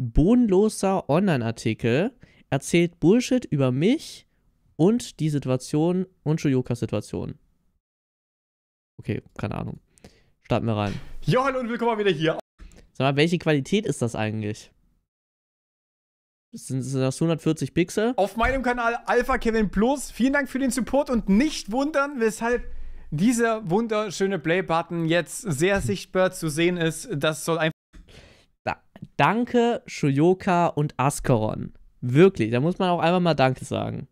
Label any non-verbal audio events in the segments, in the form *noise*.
bodenloser Online-Artikel erzählt Bullshit über mich und die Situation und Shoyokas Situation. Okay, keine Ahnung. Starten wir rein. Jo, hallo und willkommen wieder hier. Sag mal, welche Qualität ist das eigentlich? sind das 140 Pixel? Auf meinem Kanal Alpha Kevin Plus. Vielen Dank für den Support und nicht wundern, weshalb dieser wunderschöne Play-Button jetzt sehr sichtbar zu sehen ist. Das soll einfach danke, Shoyoka und Askaron. Wirklich, da muss man auch einfach mal Danke sagen.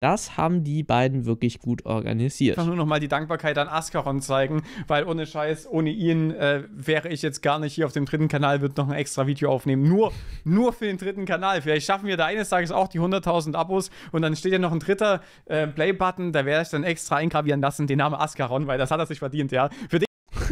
Das haben die beiden wirklich gut organisiert. Ich kann nur nochmal die Dankbarkeit an Askaron zeigen, weil ohne Scheiß, ohne ihn äh, wäre ich jetzt gar nicht hier auf dem dritten Kanal, würde noch ein extra Video aufnehmen. Nur, nur für den dritten Kanal. Vielleicht schaffen wir da eines Tages auch die 100.000 Abos und dann steht ja noch ein dritter äh, Play-Button, da werde ich dann extra eingravieren lassen, den Namen Askaron, weil das hat er sich verdient, ja. Für den *laughs*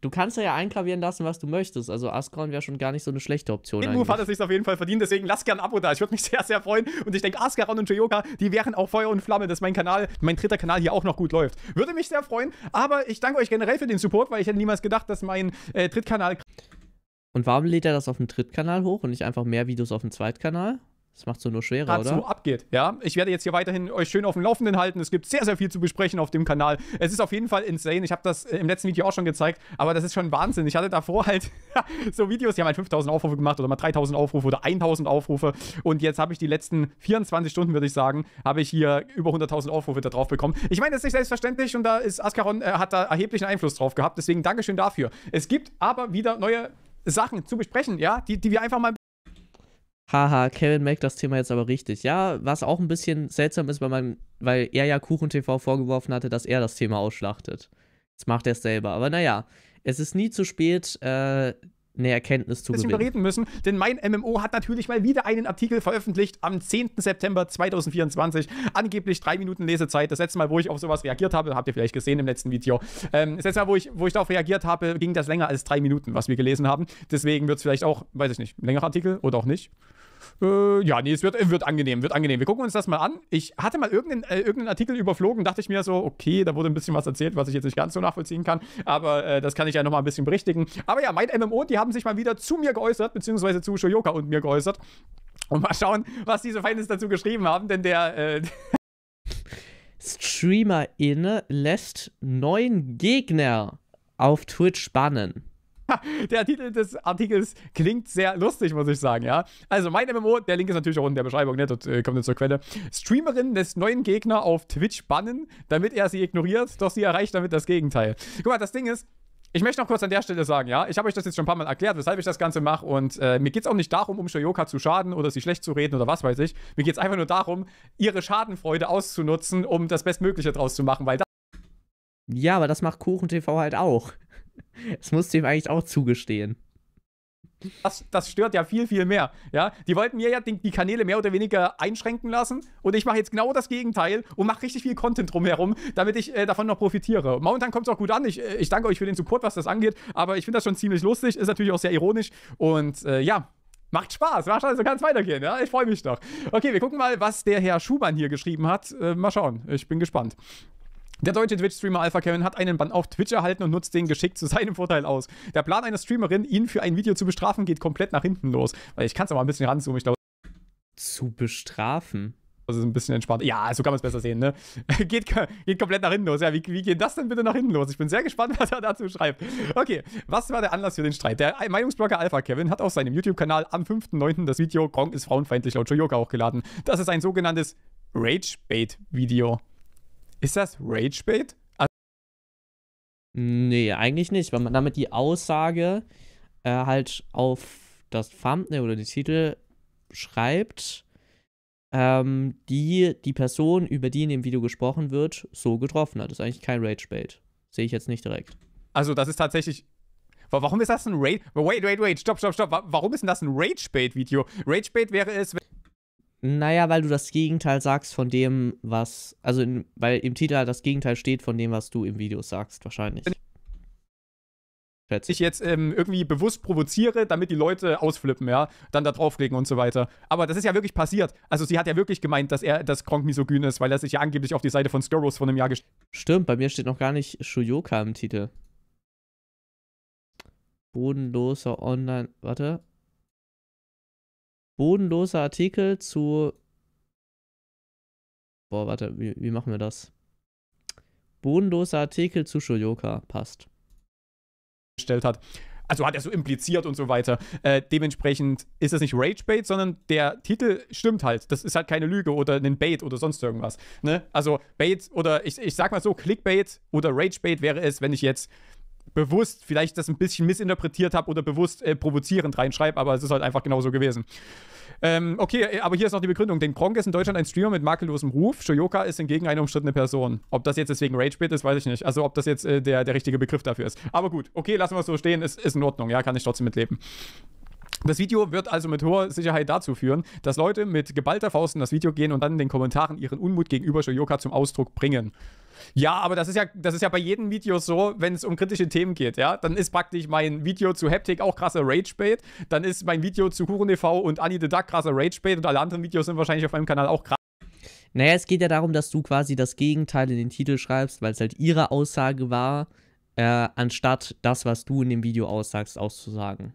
du kannst ja eingravieren lassen, was du möchtest. Also Ascron wäre schon gar nicht so eine schlechte Option. Den Move hat es sich auf jeden Fall verdient, deswegen lass gerne ein Abo da. Ich würde mich *laughs* sehr, sehr freuen. Und ich denke, Ascaron und Joyoka, die wären auch Feuer und Flamme, dass mein Kanal, mein dritter Kanal hier auch noch gut läuft. Würde mich sehr freuen, aber ich danke euch generell für den Support, weil ich hätte niemals gedacht, dass mein äh, Drittkanal... Und warum lädt er das auf dem Drittkanal hoch und nicht einfach mehr Videos auf dem Zweitkanal? Das macht so nur schwerer, Grad oder? So abgeht. Ja, ich werde jetzt hier weiterhin euch schön auf dem Laufenden halten. Es gibt sehr, sehr viel zu besprechen auf dem Kanal. Es ist auf jeden Fall insane. Ich habe das äh, im letzten Video auch schon gezeigt, aber das ist schon Wahnsinn. Ich hatte davor halt *laughs* so Videos, die haben halt 5000 Aufrufe gemacht oder mal 3000 Aufrufe oder 1000 Aufrufe. Und jetzt habe ich die letzten 24 Stunden, würde ich sagen, habe ich hier über 100.000 Aufrufe da drauf bekommen. Ich meine, das ist nicht selbstverständlich und da ist Ascaron äh, hat da erheblichen Einfluss drauf gehabt. Deswegen Dankeschön dafür. Es gibt aber wieder neue Sachen zu besprechen, ja, die, die wir einfach mal haha, Kevin merkt das Thema jetzt aber richtig. Ja, was auch ein bisschen seltsam ist, weil, man, weil er ja KuchenTV vorgeworfen hatte, dass er das Thema ausschlachtet. Jetzt macht er es selber. Aber naja, es ist nie zu spät, äh, eine Erkenntnis zu gewinnen. überreden müssen, denn mein MMO hat natürlich mal wieder einen Artikel veröffentlicht am 10. September 2024. Angeblich drei Minuten Lesezeit. Das letzte Mal, wo ich auf sowas reagiert habe, habt ihr vielleicht gesehen im letzten Video. Ähm, das letzte Mal, wo ich, wo ich darauf reagiert habe, ging das länger als drei Minuten, was wir gelesen haben. Deswegen wird es vielleicht auch, weiß ich nicht, ein längerer Artikel oder auch nicht. Äh, ja, nee, es wird, wird angenehm, wird angenehm. Wir gucken uns das mal an. Ich hatte mal irgendeinen, äh, irgendeinen Artikel überflogen, dachte ich mir so, okay, da wurde ein bisschen was erzählt, was ich jetzt nicht ganz so nachvollziehen kann, aber äh, das kann ich ja nochmal ein bisschen berichtigen. Aber ja, mein MMO, die haben sich mal wieder zu mir geäußert, beziehungsweise zu Shoyoka und mir geäußert. Und mal schauen, was diese Feindes dazu geschrieben haben, denn der... Äh, Streamer inne lässt neun Gegner auf Twitch bannen. *laughs* der Titel des Artikels klingt sehr lustig, muss ich sagen, ja. Also mein MMO, der Link ist natürlich auch in der Beschreibung, ne? Dort äh, kommt ihr zur Quelle. Streamerin lässt neuen Gegner auf Twitch bannen, damit er sie ignoriert, doch sie erreicht damit das Gegenteil. Guck mal, das Ding ist, ich möchte noch kurz an der Stelle sagen, ja, ich habe euch das jetzt schon ein paar Mal erklärt, weshalb ich das Ganze mache und äh, mir geht es auch nicht darum, um Shoyoka zu schaden oder sie schlecht zu reden oder was weiß ich. Mir geht es einfach nur darum, ihre Schadenfreude auszunutzen, um das Bestmögliche draus zu machen, weil da Ja, aber das macht Kuchen TV halt auch. Es musst du ihm eigentlich auch zugestehen. Das, das, stört ja viel, viel mehr. Ja? Die wollten mir ja die Kanäle mehr oder weniger einschränken lassen und ich mache jetzt genau das Gegenteil und mache richtig viel Content drumherum, damit ich äh, davon noch profitiere. Momentan kommt es auch gut an. Ich, äh, ich danke euch für den Support, was das angeht, aber ich finde das schon ziemlich lustig, ist natürlich auch sehr ironisch und äh, ja, Macht Spaß, macht also kann es weitergehen, ja? Ich freue mich doch. Okay, wir gucken mal, was der Herr Schumann hier geschrieben hat. Äh, mal schauen, ich bin gespannt. Der deutsche Twitch-Streamer Alpha Kevin hat einen Bann auf Twitch erhalten und nutzt den geschickt zu seinem Vorteil aus. Der Plan einer Streamerin, ihn für ein Video zu bestrafen, geht komplett nach hinten los. Weil ich kann es aber ein bisschen ranzoomen, ich glaube. Zu bestrafen? Also ist ein bisschen entspannt. Ja, so kann man es besser sehen, ne? *laughs* geht, geht komplett nach hinten los. Ja, wie, wie geht das denn bitte nach hinten los? Ich bin sehr gespannt, *laughs* was er dazu schreibt. Okay, was war der Anlass für den Streit? Der Meinungsblogger Alpha Kevin hat auf seinem YouTube-Kanal am 5.9. das Video Gong ist frauenfeindlich laut Joyoka hochgeladen. Das ist ein sogenanntes Rage-Bait-Video. Ist das Ragebait? Also ah. nee, eigentlich nicht, weil man damit die Aussage äh, halt auf das Thumbnail oder den Titel schreibt, ähm, die die Person, über die in dem Video gesprochen wird, so getroffen hat. Das ist eigentlich kein Ragebait. Sehe ich jetzt nicht direkt. Also, das ist tatsächlich Warum ist das ein Rage? Wait, wait, wait, stopp, stopp, stopp. Warum ist denn das ein Ragebait-Video? Ragebait wäre es, wenn naja, weil du das Gegenteil sagst von dem, was. Also, in, weil im Titel halt das Gegenteil steht von dem, was du im Video sagst, wahrscheinlich. Schätze ich. ich jetzt ähm, irgendwie bewusst provoziere, damit die Leute ausflippen, ja, dann da drauflegen und so weiter. Aber das ist ja wirklich passiert. Also, sie hat ja wirklich gemeint, dass er, das Kronk misogyn ist, weil er sich ja angeblich auf die Seite von Skurros von einem Jahr gestellt Stimmt, bei mir steht noch gar nicht Shuyoka im Titel. Bodenloser Online. Warte bodenloser Artikel zu. Boah, warte, wie, wie machen wir das? Bodenloser Artikel zu Shoyoka passt. Gestellt hat. Also hat er so impliziert und so weiter. Äh, dementsprechend ist das nicht Ragebait, sondern der Titel stimmt halt. Das ist halt keine Lüge oder ein Bait oder sonst irgendwas. Ne? Also Bait oder ich, ich sag mal so, Clickbait oder Ragebait wäre es, wenn ich jetzt bewusst vielleicht das ein bisschen missinterpretiert habe oder bewusst äh, provozierend reinschreibe, aber es ist halt einfach genauso gewesen. Ähm, okay, äh, aber hier ist noch die Begründung. Denn Gronk ist in Deutschland ein Streamer mit makellosem Ruf. Shoyoka ist hingegen eine umstrittene Person. Ob das jetzt deswegen Ragebit ist, weiß ich nicht. Also ob das jetzt äh, der, der richtige Begriff dafür ist. Aber gut, okay, lassen wir es so stehen. Ist, ist in Ordnung, ja, kann ich trotzdem mitleben. Das Video wird also mit hoher Sicherheit dazu führen, dass Leute mit geballter Faust in das Video gehen und dann in den Kommentaren ihren Unmut gegenüber Shoyoka zum Ausdruck bringen. Ja, aber das ist ja, das ist ja bei jedem Video so, wenn es um kritische Themen geht, ja. Dann ist praktisch mein Video zu Haptic auch krasser Ragebait. Dann ist mein Video zu Huren TV e und Annie the Duck krasser Ragebait und alle anderen Videos sind wahrscheinlich auf meinem Kanal auch krass. Naja, es geht ja darum, dass du quasi das Gegenteil in den Titel schreibst, weil es halt ihre Aussage war, äh, anstatt das, was du in dem Video aussagst, auszusagen.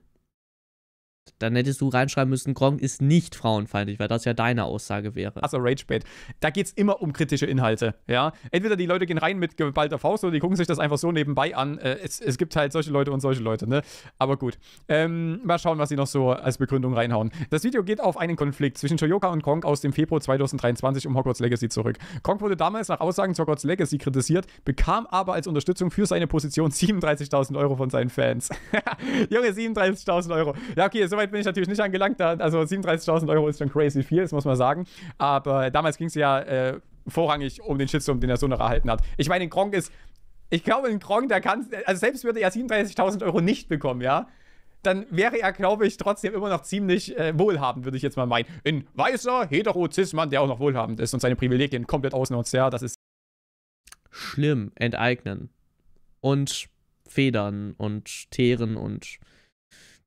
Dann hättest du reinschreiben müssen, Gronk ist nicht frauenfeindlich, weil das ja deine Aussage wäre. Also Ragebait. Da geht es immer um kritische Inhalte, ja. Entweder die Leute gehen rein mit geballter Faust oder die gucken sich das einfach so nebenbei an. Äh, es, es gibt halt solche Leute und solche Leute, ne? Aber gut. Ähm, mal schauen, was sie noch so als Begründung reinhauen. Das Video geht auf einen Konflikt zwischen Shoyoka und Gronk aus dem Februar 2023 um Hogwarts Legacy zurück. Gronk wurde damals nach Aussagen zu Hogwarts Legacy kritisiert, bekam aber als Unterstützung für seine Position 37.000 *laughs* Euro von seinen Fans. *laughs* Junge, 37.000 Euro. Ja, okay, so so weit bin ich natürlich nicht angelangt. Da, also 37.000 Euro ist schon crazy viel, das muss man sagen. Aber damals ging es ja äh, vorrangig um den Shitstorm, den der Sonar erhalten hat. Ich meine, Gronk ist, ich glaube, ein Gronk, der kann, also selbst würde er 37.000 Euro nicht bekommen, ja dann wäre er, glaube ich, trotzdem immer noch ziemlich äh, wohlhabend, würde ich jetzt mal meinen. Ein weißer, hetero cis der auch noch wohlhabend ist und seine Privilegien komplett ausnutzt. Ja, das ist. Schlimm enteignen. Und Federn und Teeren und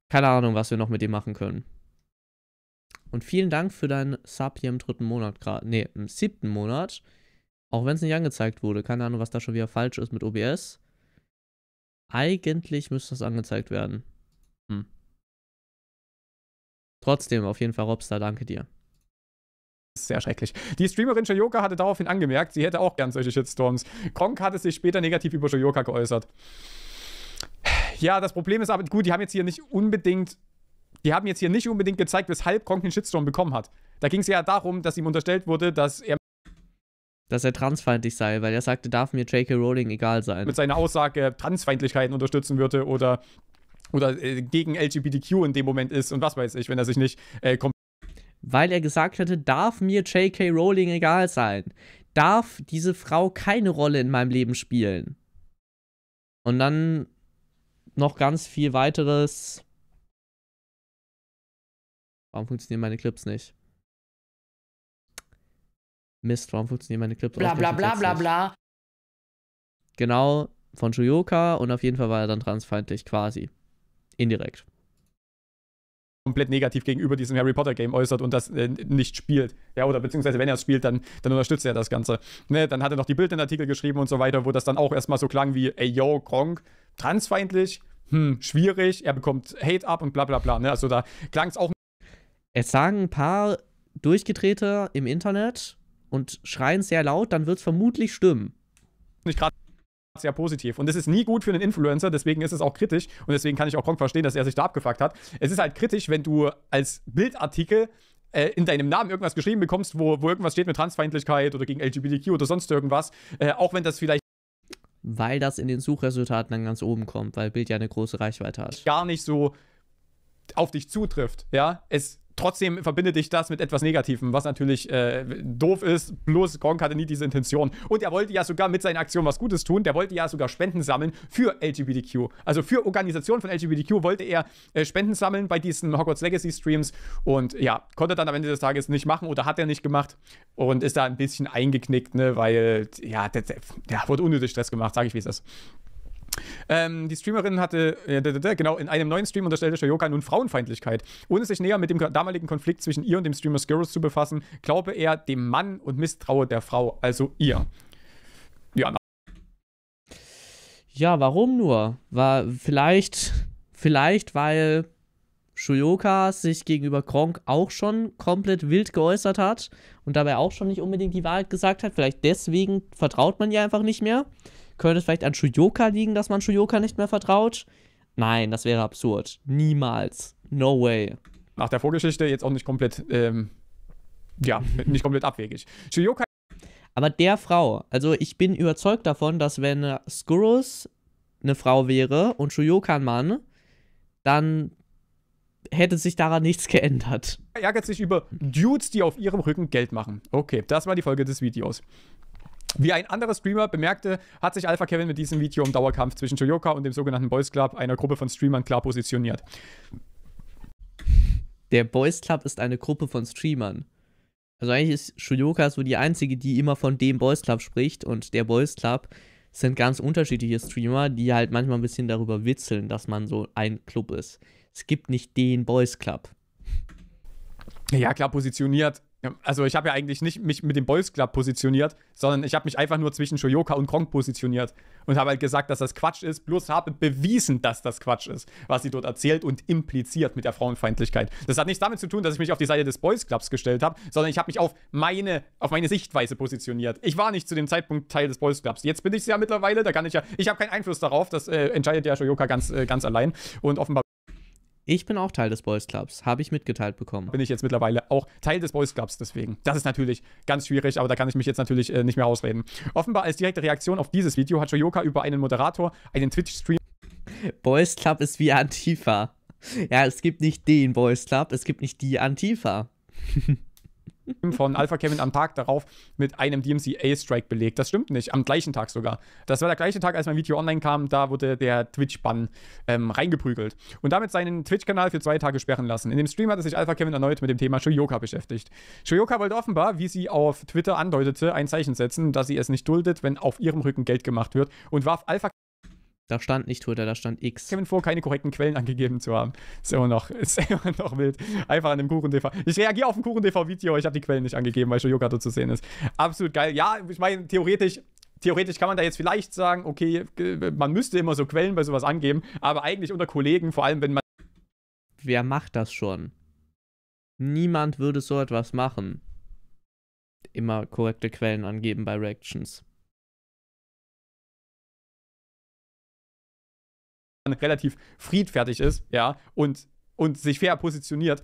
keine Ahnung, was wir noch mit dem machen können. Und vielen Dank für deinen Sub hier im dritten Monat gerade. Nee, im siebten Monat. Auch wenn es nicht angezeigt wurde. Keine Ahnung, was da schon wieder falsch ist mit OBS. Eigentlich müsste das angezeigt werden. Hm. Trotzdem, auf jeden Fall, Robster, danke dir sehr schrecklich. Die Streamerin Shoyoka hatte daraufhin angemerkt, sie hätte auch gern solche Shitstorms. Gronk hatte sich später negativ über Shoyoka geäußert. Ja, das Problem ist aber, gut, die haben jetzt hier nicht unbedingt, die haben jetzt hier nicht unbedingt gezeigt, weshalb Gronk den Shitstorm bekommen hat. Da ging es ja darum, dass ihm unterstellt wurde, dass er dass er transfeindlich sei, weil er sagte, darf mir J.K. Rowling egal sein. Mit seiner Aussage Transfeindlichkeiten unterstützen würde oder, oder äh, gegen LGBTQ in dem Moment ist und was weiß ich, wenn er sich nicht äh, Weil er gesagt hatte, darf mir J.K. Rowling egal sein. Darf diese Frau keine Rolle in meinem Leben spielen? Und dann noch ganz viel weiteres. Warum funktionieren meine Clips nicht? Mist, warum funktionieren meine Clips bla, auch bla, bla, bla, bla. Genau, von Shuyoka und auf jeden Fall war er dann transfeindlich, quasi. Indirekt. Komplett negativ gegenüber diesem Harry Potter Game äußert und das äh, nicht spielt. Ja, oder beziehungsweise wenn er es spielt, dann, dann unterstützt er das Ganze. Ne, dann hat er noch die Bild in Artikel geschrieben und so weiter, wo das dann auch erstmal so klang wie, ey yo, Gronk, transfeindlich, hm, schwierig, er bekommt Hate ab und bla bla bla. Ne? Also da klang es auch. Es sagen ein paar Durchgedrehte im Internet und schreien sehr laut, dann wird es vermutlich stimmen. Nicht gerade sehr positiv. Und es ist nie gut für einen Influencer, deswegen ist es auch kritisch und deswegen kann ich auch Kronk verstehen, dass er sich da abgefuckt hat. Es ist halt kritisch, wenn du als Bildartikel äh, in deinem Namen irgendwas geschrieben bekommst, wo, wo irgendwas steht mit Transfeindlichkeit oder gegen LGBTQ oder sonst irgendwas, äh, auch wenn das vielleicht weil das in den Suchresultaten dann ganz oben kommt, weil Bild ja eine große Reichweite hat. Gar nicht so auf dich zutrifft, ja. Es trotzdem verbindet dich das mit etwas Negativem, was natürlich äh, doof ist. Bloß Gronk hatte nie diese Intention. Und er wollte ja sogar mit seinen Aktionen was Gutes tun. Der wollte ja sogar Spenden sammeln für LGBTQ. Also für Organisationen von LGBTQ wollte er äh, Spenden sammeln bei diesen Hogwarts Legacy Streams. Und ja, konnte dann am Ende des Tages nicht machen oder hat er nicht gemacht. Und ist da ein bisschen eingeknickt, ne, weil ja, der, der, der wurde unnötig Stress gemacht, sage ich, wie es ist. Ähm, die Streamerin hatte, äh, genau, in einem neuen Stream unterstellte Shoyoka nun Frauenfeindlichkeit. Ohne sich näher mit dem damaligen Konflikt zwischen ihr und dem Streamer Skirrus zu befassen, glaube er dem Mann und misstraue der Frau, also ihr. Ja. Ja, warum nur? War vielleicht, vielleicht, weil Shoyoka sich gegenüber Gronk auch schon komplett wild geäußert hat und dabei auch schon nicht unbedingt die Wahrheit gesagt hat. Vielleicht deswegen vertraut man ihr einfach nicht mehr. Könnte es vielleicht an Shuyoka liegen, dass man Shuyoka nicht mehr vertraut? Nein, das wäre absurd. Niemals. No way. Nach der Vorgeschichte jetzt auch nicht komplett, ähm, ja, nicht komplett abwegig. Shuyoka. Aber der Frau, also ich bin überzeugt davon, dass wenn Skurus eine Frau wäre und Shuyoka ein Mann, dann hätte sich daran nichts geändert. Er ärgert sich über Dudes, die auf ihrem Rücken Geld machen. Okay, das war die Folge des Videos. Wie ein anderer Streamer bemerkte, hat sich Alpha Kevin mit diesem Video im Dauerkampf zwischen Shoyoka und dem sogenannten Boys Club, einer Gruppe von Streamern, klar positioniert. Der Boys Club ist eine Gruppe von Streamern. Also eigentlich ist Shuyoka so die einzige, die immer von dem Boys Club spricht und der Boys Club sind ganz unterschiedliche Streamer, die halt manchmal ein bisschen darüber witzeln, dass man so ein Club ist. Es gibt nicht den Boys Club. Ja, klar positioniert also ich habe ja eigentlich nicht mich mit dem Boys Club positioniert, sondern ich habe mich einfach nur zwischen Shoyoka und Kronk positioniert und habe halt gesagt, dass das Quatsch ist, bloß habe bewiesen, dass das Quatsch ist, was sie dort erzählt und impliziert mit der Frauenfeindlichkeit. Das hat nichts damit zu tun, dass ich mich auf die Seite des Boys Clubs gestellt habe, sondern ich habe mich auf meine, auf meine Sichtweise positioniert. Ich war nicht zu dem Zeitpunkt Teil des Boys Clubs. Jetzt bin ich es ja mittlerweile, da kann ich ja, ich habe keinen Einfluss darauf, das äh, entscheidet ja Shoyoka ganz, äh, ganz allein und offenbar ich bin auch Teil des Boys Clubs, habe ich mitgeteilt bekommen. Bin ich jetzt mittlerweile auch Teil des Boys Clubs, deswegen. Das ist natürlich ganz schwierig, aber da kann ich mich jetzt natürlich äh, nicht mehr ausreden. Offenbar als direkte Reaktion auf dieses Video hat Shoyoka über einen Moderator einen Twitch-Stream. Boys Club ist wie Antifa. Ja, es gibt nicht den Boys Club, es gibt nicht die Antifa. *laughs* von Alpha Kevin am Tag darauf mit einem DMCA-Strike belegt. Das stimmt nicht, am gleichen Tag sogar. Das war der gleiche Tag, als mein Video online kam, da wurde der Twitch-Bann ähm, reingeprügelt und damit seinen Twitch-Kanal für zwei Tage sperren lassen. In dem Stream hatte sich Alpha Kevin erneut mit dem Thema Shoyoka beschäftigt. Shoyoka wollte offenbar, wie sie auf Twitter andeutete, ein Zeichen setzen, dass sie es nicht duldet, wenn auf ihrem Rücken Geld gemacht wird und warf Alpha da stand nicht Twitter, da stand X. Kevin vor, keine korrekten Quellen angegeben zu haben. *laughs* Ist immer noch, ist *laughs* immer noch wild. Einfach an dem Kuchen-TV. Ich reagiere auf ein Kuchen-TV-Video, ich habe die Quellen nicht angegeben, weil Shoyoka dazu zu sehen ist. Absolut geil. Ja, ich meine, theoretisch, theoretisch kann man da jetzt vielleicht sagen, okay, man müsste immer so Quellen bei sowas angeben, aber eigentlich unter Kollegen, vor allem wenn man. Wer macht das schon? Niemand würde so etwas machen. Immer korrekte Quellen angeben bei Reactions. relativ friedfertig ist, ja, und, und sich fair positioniert,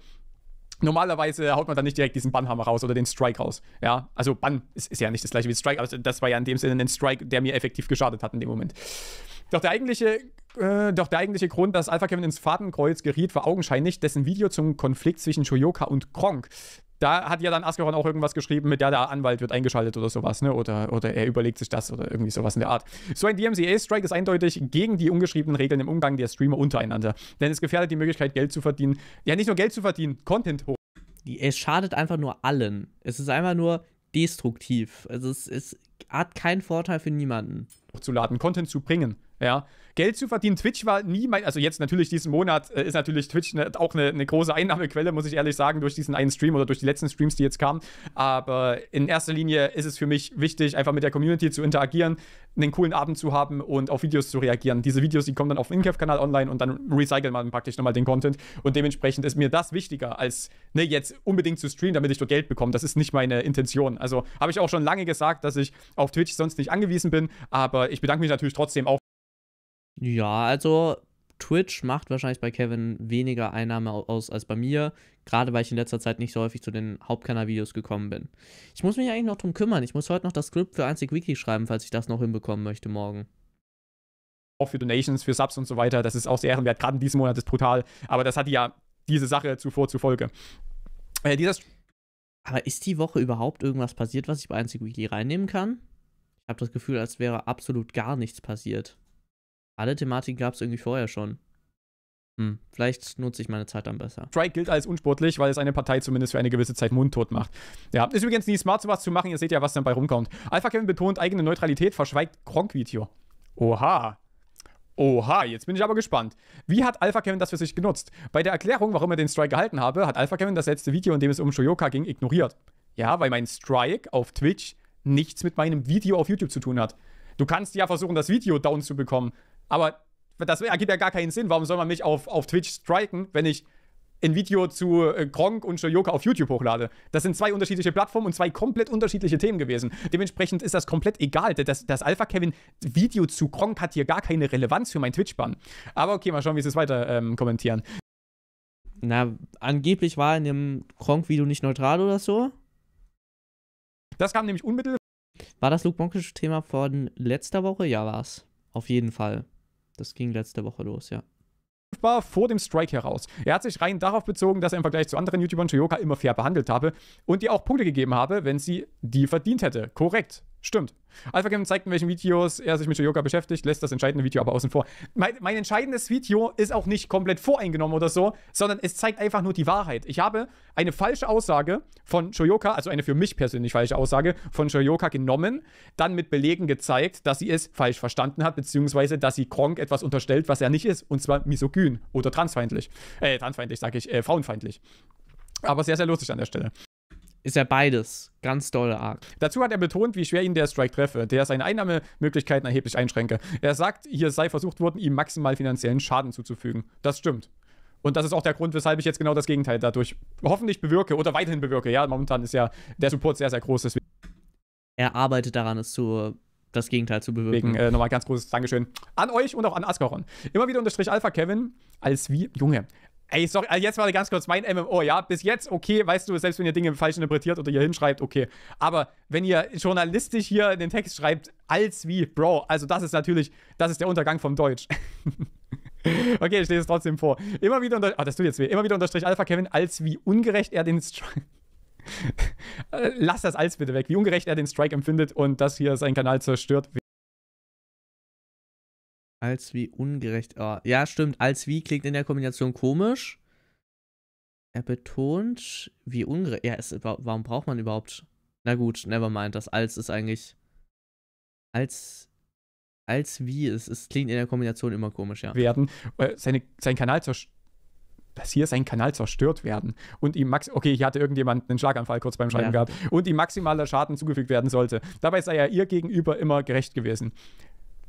normalerweise haut man dann nicht direkt diesen Bannhammer raus oder den Strike raus. Ja, also Bann ist, ist, ja nicht das gleiche wie Strike, aber das war ja in dem Sinne ein Strike, der mir effektiv geschadet hat in dem Moment. Doch der eigentliche, äh, doch der eigentliche Grund, dass Alpha Kevin ins Fadenkreuz geriet, war augenscheinlich dessen Video zum Konflikt zwischen Shoyoka und Kronk, da hat ja dann Askeron auch irgendwas geschrieben mit, der der Anwalt wird eingeschaltet oder sowas, ne? Oder, oder er überlegt sich das oder irgendwie sowas in der Art. So ein DMCA-Strike ist eindeutig gegen die ungeschriebenen Regeln im Umgang der Streamer untereinander. Denn es gefährdet die Möglichkeit, Geld zu verdienen. Ja, nicht nur Geld zu verdienen, Content hoch. Es schadet einfach nur allen. Es ist einfach nur destruktiv. Also es, es hat keinen Vorteil für niemanden. Hochzuladen, Content zu bringen, ja. Geld zu verdienen. Twitch war nie mein, also jetzt natürlich diesen Monat äh, ist natürlich Twitch ne, auch eine ne große Einnahmequelle, muss ich ehrlich sagen, durch diesen einen Stream oder durch die letzten Streams, die jetzt kamen. Aber in erster Linie ist es für mich wichtig, einfach mit der Community zu interagieren, einen coolen Abend zu haben und auf Videos zu reagieren. Diese Videos, die kommen dann auf dem incav kanal online und dann recyceln man praktisch nochmal den Content. Und dementsprechend ist mir das wichtiger, als ne, jetzt unbedingt zu streamen, damit ich dort Geld bekomme. Das ist nicht meine Intention. Also habe ich auch schon lange gesagt, dass ich auf Twitch sonst nicht angewiesen bin. Aber ich bedanke mich natürlich trotzdem auch ja, also Twitch macht wahrscheinlich bei Kevin weniger Einnahme aus als bei mir, gerade weil ich in letzter Zeit nicht so häufig zu den Hauptkanal-Videos gekommen bin. Ich muss mich eigentlich noch drum kümmern. Ich muss heute noch das Skript für Einzig Wiki schreiben, falls ich das noch hinbekommen möchte morgen. Auch für Donations, für Subs und so weiter, das ist auch sehr ehrenwert. Gerade in diesem Monat ist brutal, aber das hat ja diese Sache zuvor zufolge. Äh, dieses aber ist die Woche überhaupt irgendwas passiert, was ich bei Einzig Wiki reinnehmen kann? Ich habe das Gefühl, als wäre absolut gar nichts passiert. Alle Thematiken gab es irgendwie vorher schon. Hm, vielleicht nutze ich meine Zeit dann besser. Strike gilt als unsportlich, weil es eine Partei zumindest für eine gewisse Zeit mundtot macht. Ja, ist übrigens nie smart, sowas zu machen. Ihr seht ja, was dann bei rumkommt. Alpha Kevin betont eigene Neutralität, verschweigt Kronk-Video. Oha. Oha, jetzt bin ich aber gespannt. Wie hat Alpha Kevin das für sich genutzt? Bei der Erklärung, warum er den Strike gehalten habe, hat Alpha Kevin das letzte Video, in dem es um Shoyoka ging, ignoriert. Ja, weil mein Strike auf Twitch nichts mit meinem Video auf YouTube zu tun hat. Du kannst ja versuchen, das Video down zu bekommen. Aber das ergibt ja gar keinen Sinn. Warum soll man mich auf, auf Twitch striken, wenn ich ein Video zu äh, Gronk und Shoyoka auf YouTube hochlade. Das sind zwei unterschiedliche Plattformen und zwei komplett unterschiedliche Themen gewesen. Dementsprechend ist das komplett egal. Das, das Alpha Kevin Video zu Gronk hat hier gar keine Relevanz für meinen Twitch-Bann. Aber okay, mal schauen, wie sie es weiter ähm, kommentieren. Na, angeblich war in dem Gronk-Video nicht neutral oder so. Das kam nämlich unmittelbar. War das Luke Monkisch-Thema von letzter Woche? Ja, war's. Auf jeden Fall. Das ging letzte Woche los, ja war vor dem Strike heraus. Er hat sich rein darauf bezogen, dass er im Vergleich zu anderen YouTubern Shoyoka immer fair behandelt habe und ihr auch Punkte gegeben habe, wenn sie die verdient hätte. Korrekt. Stimmt. AlphaGame zeigt, in welchen Videos er sich mit Shoyoka beschäftigt, lässt das entscheidende Video aber außen vor. Mein, mein, entscheidendes Video ist auch nicht komplett voreingenommen oder so, sondern es zeigt einfach nur die Wahrheit. Ich habe eine falsche Aussage von Shoyoka, also eine für mich persönlich falsche Aussage von Shoyoka genommen, dann mit Belegen gezeigt, dass sie es falsch verstanden hat, beziehungsweise dass sie Kronk etwas unterstellt, was er nicht ist, und zwar misogyn oder transfeindlich. Äh, transfeindlich sage ich, äh, frauenfeindlich. Aber sehr, sehr lustig an der Stelle ist er beides. Ganz dolle Arc. Dazu hat er betont, wie schwer ihn der Strike treffe, der seine Einnahmemöglichkeiten erheblich einschränke. Er sagt, hier sei versucht worden, ihm maximal finanziellen Schaden zuzufügen. Das stimmt. Und das ist auch der Grund, weshalb ich jetzt genau das Gegenteil dadurch hoffentlich bewirke oder weiterhin bewirke. Ja, momentan ist ja der Support sehr, sehr groß. Deswegen. Er arbeitet daran, es zu das Gegenteil zu bewirken. Wegen äh, nochmal ganz großes Dankeschön an euch und auch an Askaron. Immer wieder unterstrich Alpha Kevin als wie, Junge, Ey, sorry, also jetzt warte ganz kurz, mein MMO, ja, bis jetzt okay, weißt du, selbst wenn ihr Dinge falsch interpretiert oder hier hinschreibt, okay. Aber wenn ihr journalistisch hier den Text schreibt, als wie, Bro, also das ist natürlich, das ist der Untergang vom Deutsch. *laughs* okay, ich stehe es trotzdem vor. Immer wieder unter, oh, das tut jetzt weh, immer wieder unterstrich Alpha Kevin, als wie ungerecht er den Strike, *laughs* äh, lass das als bitte weg, wie ungerecht er den Strike empfindet und dass hier sein Kanal zerstört wird. Als wie ungerecht. Oh, ja, stimmt. Als wie klingt in der Kombination komisch. Er betont, wie ungerecht. Ja, es, warum braucht man überhaupt. Na gut, never mind. Das als ist eigentlich. Als. Als wie. Es, es klingt in der Kombination immer komisch, ja. Werden. Äh, seine, sein Kanal zerstört dass hier sein Kanal zerstört werden und ihm max okay, hier hatte irgendjemand einen Schlaganfall kurz beim Schreiben ja. gehabt und ihm maximaler Schaden zugefügt werden sollte. Dabei sei er ihr gegenüber immer gerecht gewesen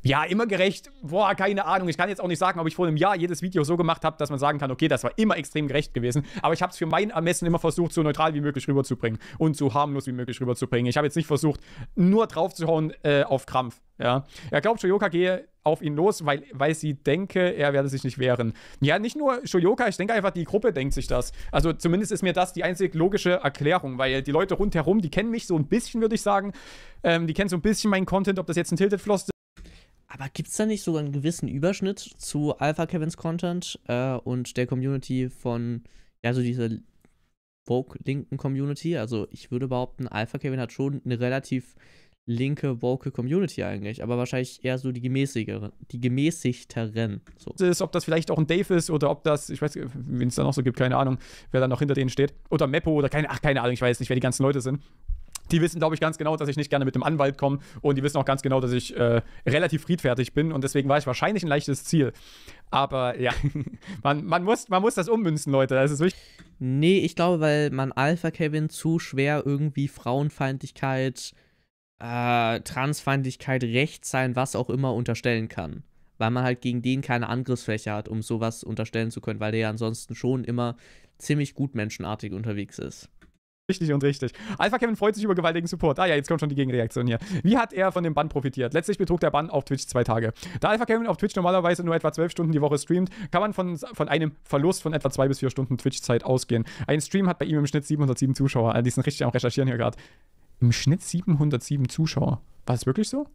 ja, immer gerecht. Boah, keine Ahnung. Ich kann jetzt auch nicht sagen, ob ich vor einem Jahr jedes Video so gemacht habe, dass man sagen kann, okay, das war immer extrem gerecht gewesen. Aber ich habe es für mein Ermessen immer versucht, so neutral wie möglich rüberzubringen und so harmlos wie möglich rüberzubringen. Ich habe jetzt nicht versucht, nur draufzuhauen äh, auf Krampf. Ja. Er glaubt, Shoyoka gehe auf ihn los, weil, weil sie denke, er werde sich nicht wehren. Ja, nicht nur Shoyoka, ich denke einfach, die Gruppe denkt sich das. Also zumindest ist mir das die einzig logische Erklärung, weil die Leute rundherum, die kennen mich so ein bisschen, würde ich sagen. Ähm, die kennen so ein bisschen meinen Content, ob das jetzt ein Tilted Floss aber gibt es da nicht sogar einen gewissen Überschnitt zu Alpha Kevins Content äh, und der Community von, ja, so dieser Vogue-linken Community? Also ich würde behaupten, Alpha Kevin hat schon eine relativ linke, woke Community eigentlich, aber wahrscheinlich eher so die gemäßigeren, die gemäßigteren. So. Ist, ob das vielleicht auch ein Dave ist oder ob das, ich weiß, wenn es da noch so gibt, keine Ahnung, wer da noch hinter denen steht. Oder Meppo oder keine, ach, keine Ahnung, ich weiß nicht, wer die ganzen Leute sind die wissen, glaube ich, ganz genau, dass ich nicht gerne mit dem Anwalt komme und die wissen auch ganz genau, dass ich äh, relativ friedfertig bin und deswegen war ich wahrscheinlich ein leichtes Ziel. Aber ja, *laughs* man, man, muss, man muss das ummünzen, Leute. Das ist wichtig. Nee, ich glaube, weil man Alpha Kevin zu schwer irgendwie Frauenfeindlichkeit, äh, Transfeindlichkeit, Recht sein, was auch immer unterstellen kann. Weil man halt gegen den keine Angriffsfläche hat, um sowas unterstellen zu können, weil der ja ansonsten schon immer ziemlich gut menschenartig unterwegs ist. Richtig und richtig. Alpha Kevin freut sich über gewaltigen Support. Ah ja, jetzt kommt schon die Gegenreaktion hier. Wie hat er von dem Bann profitiert? Letztlich betrug der Bann auf Twitch zwei Tage. Da Alpha Kevin auf Twitch normalerweise nur etwa zwölf Stunden die Woche streamt, kann man von, von einem Verlust von etwa zwei bis vier Stunden Twitch-Zeit ausgehen. Ein Stream hat bei ihm im Schnitt 707 Zuschauer. Ah, die sind richtig am Recherchieren hier gerade. Im Schnitt 707 Zuschauer. War das wirklich so?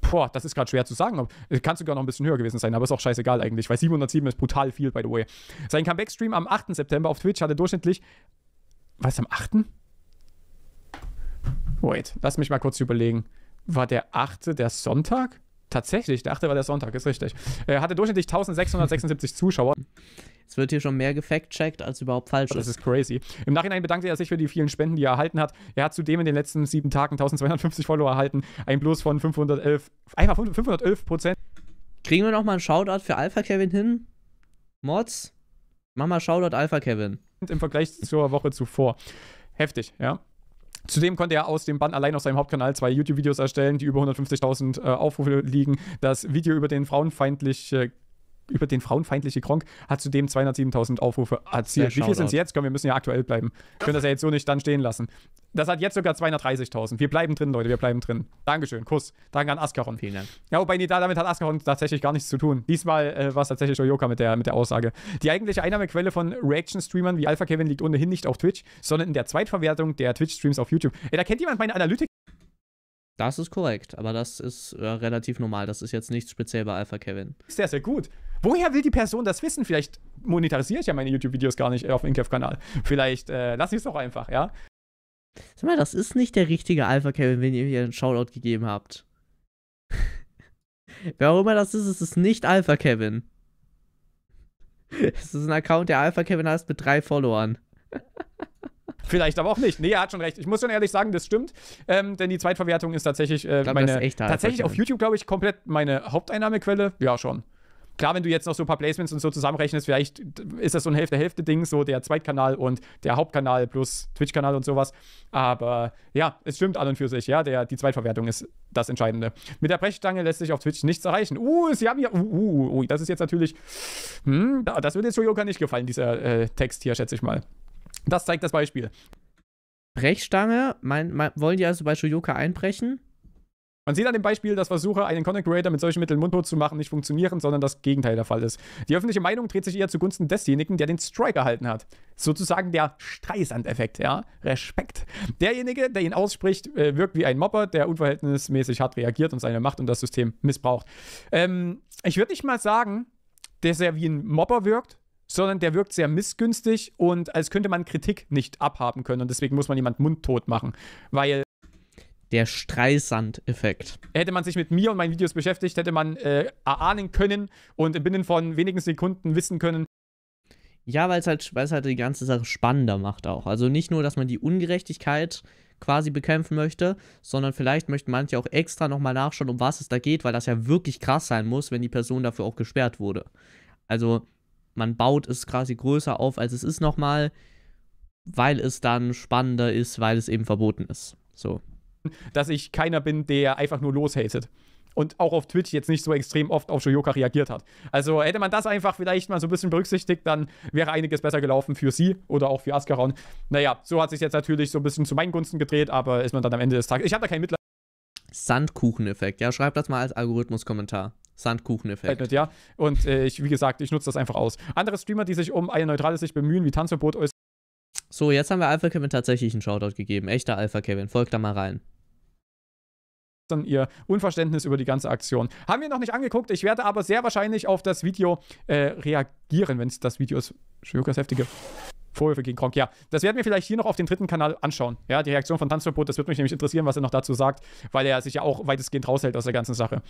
Boah, das ist gerade schwer zu sagen. Äh, kann sogar noch ein bisschen höher gewesen sein, aber ist auch scheißegal eigentlich, weil 707 ist brutal viel, by the way. Sein Comeback-Stream am 8. September auf Twitch hatte durchschnittlich was am 8.? Wait, lass mich mal kurz überlegen. War der 8. der Sonntag? Tatsächlich, der 8. war der Sonntag, ist richtig. Er äh, hatte durchschnittlich 1676 Zuschauer. Es wird hier schon mehr gefact-checkt, als überhaupt falsch das ist. Das ist crazy. Im Nachhinein bedankte er sich für die vielen Spenden, die er erhalten hat. Er hat zudem in den letzten sieben Tagen 1250 Follower erhalten. Ein Plus von 511, einfach 511 Prozent. Kriegen wir nochmal einen Shoutout für Alpha Kevin hin? Mods? Mach mal Shoutout Alpha Kevin im Vergleich zur Woche zuvor. Heftig, ja. Zudem konnte er aus dem Bann allein auf seinem Hauptkanal zwei YouTube-Videos erstellen, die über 150.000 äh, Aufrufe liegen. Das Video über den frauenfeindlichen äh, über den frauenfeindlichen Kronk hat zudem 207.000 Aufrufe erzielt. Wie viel sind es jetzt? Komm, wir müssen ja aktuell bleiben. können das ja jetzt so nicht dann stehen lassen. Das hat jetzt sogar 230.000. Wir bleiben drin, Leute, wir bleiben drin. Dankeschön, Kuss. Danke an Askaron. Vielen Dank. Ja, wobei, nee, damit hat Askaron tatsächlich gar nichts zu tun. Diesmal äh, war es tatsächlich Oyoka mit der, mit der Aussage. Die eigentliche Einnahmequelle von Reaction-Streamern wie Alpha Kevin liegt ohnehin nicht auf Twitch, sondern in der Zweitverwertung der Twitch-Streams auf YouTube. Ey, da kennt jemand meine Analytik. Das ist korrekt, aber das ist äh, relativ normal. Das ist jetzt nichts speziell bei Alpha Kevin. Sehr, sehr gut. Woher will die Person das wissen? Vielleicht monetarisiere ich ja meine YouTube-Videos gar nicht auf Inkev-Kanal. Vielleicht äh, lasse ich es doch einfach, ja? Sag mal, das ist nicht der richtige Alpha Kevin, wenn ihr hier einen Shoutout gegeben habt. *laughs* Wer auch immer das ist, es ist nicht Alpha Kevin. Es ist ein Account, der Alpha Kevin heißt, mit drei Followern. Vielleicht aber auch nicht. Nee, er hat schon recht. Ich muss schon ehrlich sagen, das stimmt. Ähm, denn die Zweitverwertung ist tatsächlich äh, glaub, meine. Ist tatsächlich auf YouTube, glaube ich, komplett meine Haupteinnahmequelle. Ja, schon. Klar, wenn du jetzt noch so ein paar Placements und so zusammenrechnest, vielleicht ist das so ein Hälfte-Hälfte-Ding, so der Zweitkanal und der Hauptkanal plus Twitch-Kanal und sowas. Aber ja, es stimmt an und für sich, ja. Der, die Zweitverwertung ist das Entscheidende. Mit der Brechstange lässt sich auf Twitch nichts erreichen. Uh, sie haben ja. Uh, uh, uh das ist jetzt natürlich. Hm, das wird jetzt Shoyoka nicht gefallen, dieser äh, Text hier, schätze ich mal. Das zeigt das Beispiel. Brechstange, mein, mein, wollen die also bei Shoyoka einbrechen? Man sieht an dem Beispiel, dass Versuche, einen Content Creator mit solchen Mitteln mundtot zu machen, nicht funktionieren, sondern das Gegenteil der Fall ist. Die öffentliche Meinung dreht sich eher zugunsten desjenigen, der den Strike erhalten hat. Sozusagen der Streisand-Effekt, ja? Respekt. Derjenige, der ihn ausspricht, äh, wirkt wie ein Mopper, der unverhältnismäßig hart reagiert und seine Macht und das System missbraucht. Ähm, ich würde nicht mal sagen, dass er wie ein Mopper wirkt, sondern der wirkt sehr missgünstig und als könnte man Kritik nicht abhaben können. Und deswegen muss man jemand mundtot machen, weil der Streisand-Effekt. Hätte man sich mit mir und meinen Videos beschäftigt, hätte man äh, erahnen können und im binnen von wenigen Sekunden wissen können. Ja, weil es halt, halt die ganze Sache spannender macht auch. Also nicht nur, dass man die Ungerechtigkeit quasi bekämpfen möchte, sondern vielleicht möchten manche auch extra nochmal nachschauen, um was es da geht, weil das ja wirklich krass sein muss, wenn die Person dafür auch gesperrt wurde. Also man baut es quasi größer auf, als es ist nochmal, weil es dann spannender ist, weil es eben verboten ist. So. *laughs* dass ich keiner bin, der einfach nur loshatet. Und auch auf Twitch jetzt nicht so extrem oft auf Shoyoka reagiert hat. Also hätte man das einfach vielleicht mal so ein bisschen berücksichtigt, dann wäre einiges besser gelaufen für sie oder auch für Ascaron. Naja, so hat sich jetzt natürlich so ein bisschen zu meinen Gunsten gedreht, aber ist man dann am Ende des Tages. Ich habe da kein Mitleid. Sandkucheneffekt, ja, schreib das mal als Algorithmus-Kommentar. Sandkucheneffekt. Halt ja, und äh, ich, wie gesagt, ich nutze das einfach aus. Andere Streamer, die sich um eine neutrale Sicht bemühen, wie Tanzverbot äußern. So, jetzt haben wir Alpha Kevin tatsächlich einen Shoutout gegeben. Echter Alpha Kevin. Folgt da mal rein dann ihr Unverständnis über die ganze Aktion. Haben wir noch nicht angeguckt. Ich werde aber sehr wahrscheinlich auf das Video äh, reagieren, wenn es das Video ist. Schökers heftige. Vorwürfe gegen Kronk. Ja, das werden wir vielleicht hier noch auf dem dritten Kanal anschauen. Ja, die Reaktion von Tanzverbot, das wird mich nämlich interessieren, was er noch dazu sagt, weil er sich ja auch weitestgehend raushält aus der ganzen Sache.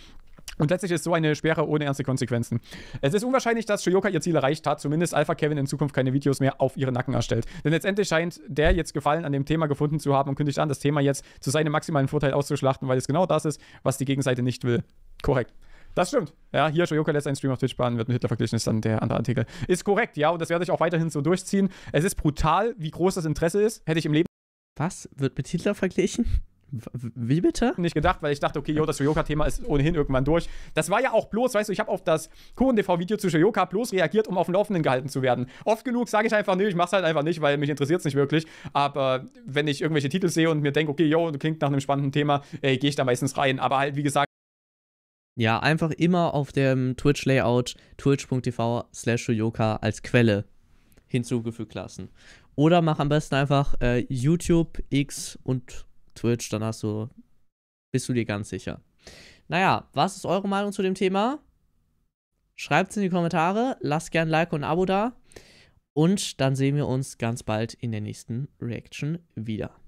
Und letztlich ist so eine Sperre ohne ernste Konsequenzen. Es ist unwahrscheinlich, dass Shoyoka ihr Ziel erreicht hat, zumindest Alpha Kevin in Zukunft keine Videos mehr auf ihre Nacken erstellt. Denn letztendlich scheint der jetzt Gefallen an dem Thema gefunden zu haben und kündigt an, das Thema jetzt zu seinem maximalen Vorteil auszuschlachten, weil es genau das ist, was die Gegenseite nicht will. Korrekt. Das stimmt. Ja, hier, Shoyoka lässt einen Stream auf Twitch bannen, wird mit Hitler verglichen, ist dann der andere Artikel. Ist korrekt, ja, und das werde ich auch weiterhin so durchziehen. Es ist brutal, wie groß das Interesse ist. Hätte ich im Leben. Was? Wird mit Hitler verglichen? Wie bitte? Nicht gedacht, weil ich dachte, okay, yo, das Shoyoka-Thema ist ohnehin irgendwann durch. Das war ja auch bloß, weißt du, ich habe auf das Kuchen-TV-Video zu Shoyoka bloß reagiert, um auf dem Laufenden gehalten zu werden. Oft genug sage ich einfach, nee, ich mach's halt einfach nicht, weil mich interessiert's nicht wirklich. Aber wenn ich irgendwelche Titel sehe und mir denke, okay, yo, du klingt nach einem spannenden Thema, ey, gehe ich da meistens rein. Aber halt, wie gesagt, ja, einfach immer auf dem Twitch-Layout twitch.tv slash Shoyoka als Quelle hinzugefügt lassen. Oder mach am besten einfach äh, YouTube, X und Twitch, dann hast du, bist du dir ganz sicher. Naja, was ist eure Meinung zu dem Thema? Schreibt es in die Kommentare, lasst gerne ein Like und ein Abo da. Und dann sehen wir uns ganz bald in der nächsten Reaction wieder.